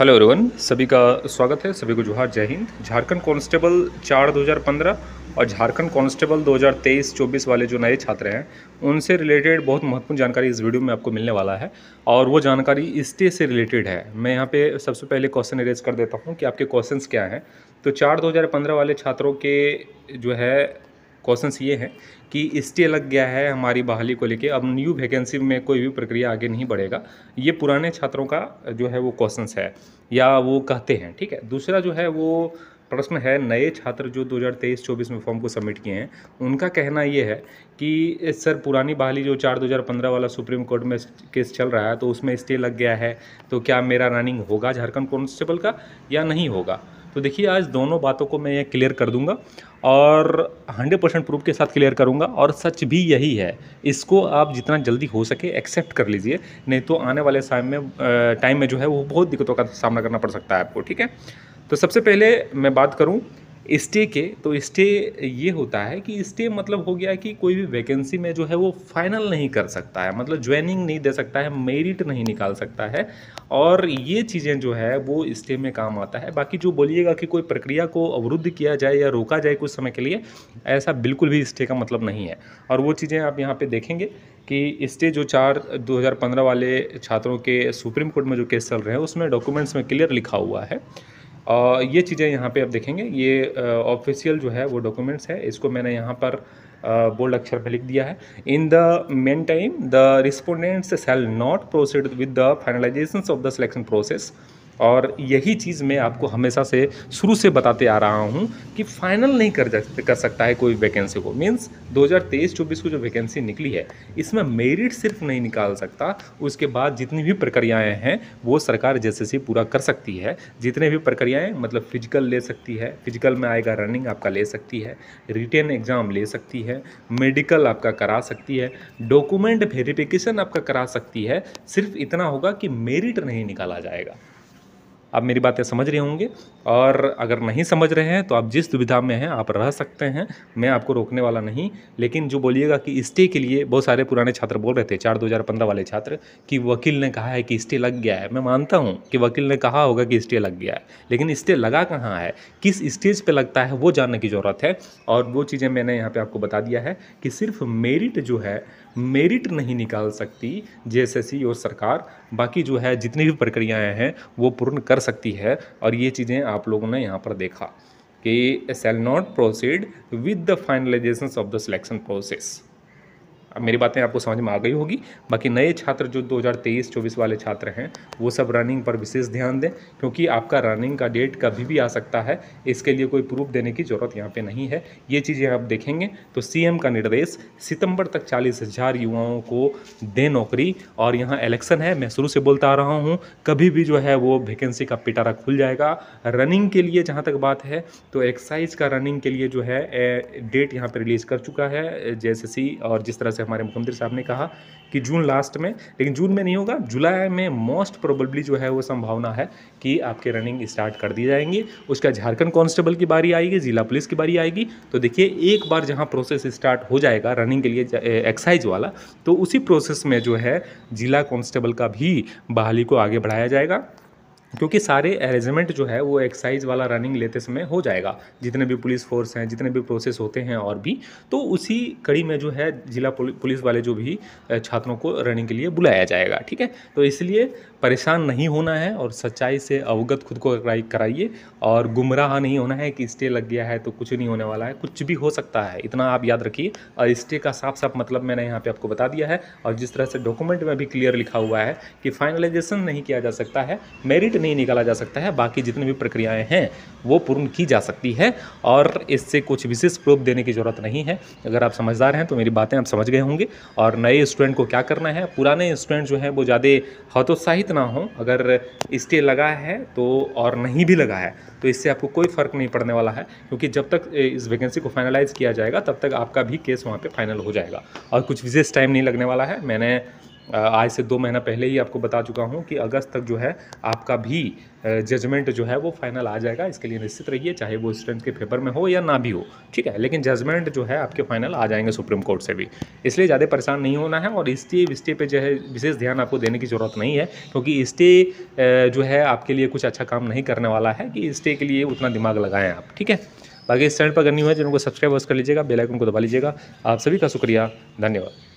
hello everyone सभी का स्वागत है सभी को जोहार जय हिंद झारखंड कांस्टेबल चार 2015 और झारखंड कांस्टेबल 2023-24 वाले जो नए छात्र हैं उनसे रिलेटेड बहुत महत्वपूर्ण जानकारी इस वीडियो में आपको मिलने वाला है और वो जानकारी इस्टे से रिलेटेड है मैं यहाँ पे सबसे पहले क्वेश्चन अरेज कर देता हूँ कि आपके क्वेश्चन क्या हैं तो चार दो वाले छात्रों के जो है क्वेश्चंस ये हैं कि स्टे लग गया है हमारी बहाली को लेके अब न्यू वैकेंसी में कोई भी प्रक्रिया आगे नहीं बढ़ेगा ये पुराने छात्रों का जो है वो क्वेश्चंस है या वो कहते हैं ठीक है दूसरा जो है वो प्रश्न है नए छात्र जो 2023-24 में फॉर्म को सबमिट किए हैं उनका कहना ये है कि सर पुरानी बहाली जो चार दो वाला सुप्रीम कोर्ट में केस चल रहा है तो उसमें स्टे लग गया है तो क्या मेरा रनिंग होगा झारखंड कॉन्स्टेबल का या नहीं होगा तो देखिए आज दोनों बातों को मैं ये क्लियर कर दूंगा और 100 परसेंट प्रूफ के साथ क्लियर करूंगा और सच भी यही है इसको आप जितना जल्दी हो सके एक्सेप्ट कर लीजिए नहीं तो आने वाले समय में टाइम में जो है वो बहुत दिक्कतों का सामना करना पड़ सकता है आपको ठीक है तो सबसे पहले मैं बात करूँ स्टे के तो स्टे ये होता है कि स्टे मतलब हो गया कि कोई भी वैकेंसी में जो है वो फाइनल नहीं कर सकता है मतलब ज्वाइनिंग नहीं दे सकता है मेरिट नहीं निकाल सकता है और ये चीज़ें जो है वो स्टे में काम आता है बाकी जो बोलिएगा कि कोई प्रक्रिया को अवरुद्ध किया जाए या रोका जाए कुछ समय के लिए ऐसा बिल्कुल भी स्टे का मतलब नहीं है और वो चीज़ें आप यहाँ पर देखेंगे कि स्टे जो चार दो वाले छात्रों के सुप्रीम कोर्ट में जो केस चल रहे हैं उसमें डॉक्यूमेंट्स में क्लियर लिखा हुआ है और ये चीज़ें यहाँ पे आप देखेंगे ये ऑफिशियल जो है वो डॉक्यूमेंट्स है इसको मैंने यहाँ पर बोल्ड अक्षर में लिख दिया है in the mean time the respondents shall not proceed with the finalisation of the selection process और यही चीज़ मैं आपको हमेशा से शुरू से बताते आ रहा हूँ कि फाइनल नहीं कर कर सकता है कोई वैकेंसी को मीन्स 2023 हज़ार को जो वैकेंसी निकली है इसमें मेरिट सिर्फ नहीं निकाल सकता उसके बाद जितनी भी प्रक्रियाएँ हैं वो सरकार जैसे से पूरा कर सकती है जितने भी प्रक्रियाएँ मतलब फिजिकल ले सकती है फिजिकल में आएगा रनिंग आपका ले सकती है रिटेन एग्ज़ाम ले सकती है मेडिकल आपका करा सकती है डॉक्यूमेंट वेरिफिकेशन आपका करा सकती है सिर्फ इतना होगा कि मेरिट नहीं निकाला जाएगा आप मेरी बातें समझ रहे होंगे और अगर नहीं समझ रहे हैं तो आप जिस दुविधा में हैं आप रह सकते हैं मैं आपको रोकने वाला नहीं लेकिन जो बोलिएगा कि स्टे के लिए बहुत सारे पुराने छात्र बोल रहे थे चार दो हज़ार पंद्रह वाले छात्र कि वकील ने कहा है कि स्टे लग गया है मैं मानता हूँ कि वकील ने कहा होगा कि स्टे लग गया है लेकिन स्टे लगा कहाँ है किस स्टेज पर लगता है वो जानने की ज़रूरत है और वो चीज़ें मैंने यहाँ पर आपको बता दिया है कि सिर्फ मेरिट जो है मेरिट नहीं निकाल सकती जेएसएससी और सरकार बाकी जो है जितनी भी प्रक्रियाएं हैं वो पूर्ण कर सकती है और ये चीज़ें आप लोगों ने यहाँ पर देखा कि shall not proceed with the finalisation of the selection process अब मेरी बातें आपको समझ में आ गई होगी बाकी नए छात्र जो 2023-24 वाले छात्र हैं वो सब रनिंग पर विशेष ध्यान दें क्योंकि आपका रनिंग का डेट कभी भी आ सकता है इसके लिए कोई प्रूफ देने की ज़रूरत यहाँ पर नहीं है ये चीज़ें आप देखेंगे तो सी का निर्देश सितम्बर तक चालीस युवाओं को दे नौकरी और यहाँ इलेक्शन है मैं शुरू से बोलता आ रहा हूँ कभी भी जो है वो वैकेंसी का पिटारा खुल जाएगा रनिंग के लिए जहाँ तक बात है तो एक्सरसाइज का रनिंग के लिए जो है डेट यहाँ पर रिलीज़ कर चुका है जे और जिस तरह से जैसे हमारे मुख्यमंत्री साहब ने कहा कि जून लास्ट में लेकिन जून में नहीं होगा जुलाई में मोस्ट प्रोबेबली जो है वो संभावना है कि आपके रनिंग स्टार्ट कर दी जाएंगी उसका झारखंड कांस्टेबल की बारी आएगी जिला पुलिस की बारी आएगी तो देखिए एक बार जहां प्रोसेस स्टार्ट हो जाएगा रनिंग के लिए एक्साइज वाला तो उसी प्रोसेस में जो है जिला कॉन्स्टेबल का भी बहाली को आगे बढ़ाया जाएगा क्योंकि सारे अरेंजमेंट जो है वो एक्साइज वाला रनिंग लेते समय हो जाएगा जितने भी पुलिस फोर्स हैं जितने भी प्रोसेस होते हैं और भी तो उसी कड़ी में जो है जिला पुलिस वाले जो भी छात्रों को रनिंग के लिए बुलाया जाएगा ठीक है तो इसलिए परेशान नहीं होना है और सच्चाई से अवगत खुद को कराइए और गुमराह नहीं होना है कि स्टे लग गया है तो कुछ नहीं होने वाला है कुछ भी हो सकता है इतना आप याद रखिए और स्टे का साफ साफ मतलब मैंने यहाँ पर आपको बता दिया है और जिस तरह से डॉक्यूमेंट में भी क्लियर लिखा हुआ है कि फाइनलाइजेशन नहीं किया जा सकता है मेरिट नहीं निकाला जा सकता है बाकी जितनी भी प्रक्रियाएं हैं वो पूर्ण की जा सकती है और इससे कुछ विशेष प्रूफ देने की ज़रूरत नहीं है अगर आप समझदार हैं तो मेरी बातें आप समझ गए होंगे और नए स्टूडेंट को क्या करना है पुराने स्टूडेंट जो हैं वो ज़्यादा हतोत्साहित ना हों अगर स्टे लगा है तो और नहीं भी लगा है तो इससे आपको कोई फ़र्क नहीं पड़ने वाला है क्योंकि जब तक इस वैकेंसी को फाइनलाइज़ किया जाएगा तब तक आपका भी केस वहाँ पर फाइनल हो जाएगा और कुछ विशेष टाइम नहीं लगने वाला है मैंने आज से दो महीना पहले ही आपको बता चुका हूँ कि अगस्त तक जो है आपका भी जजमेंट जो है वो फाइनल आ जाएगा इसके लिए निश्चित रहिए चाहे वो स्टूडेंट के पेपर में हो या ना भी हो ठीक है लेकिन जजमेंट जो है आपके फाइनल आ जाएंगे सुप्रीम कोर्ट से भी इसलिए ज़्यादा परेशान नहीं होना है और स्टे विस्टे पे जो है विशेष ध्यान आपको देने की ज़रूरत नहीं है क्योंकि स्टे जो है आपके लिए कुछ अच्छा काम नहीं करने वाला है कि स्टे के लिए उतना दिमाग लगाएं आप ठीक है बाकी इस चैनल पर अगर हुआ है चैनल को सब्सक्राइब कर लीजिएगा बेलाइकन को दबा लीजिएगा आप सभी का शुक्रिया धन्यवाद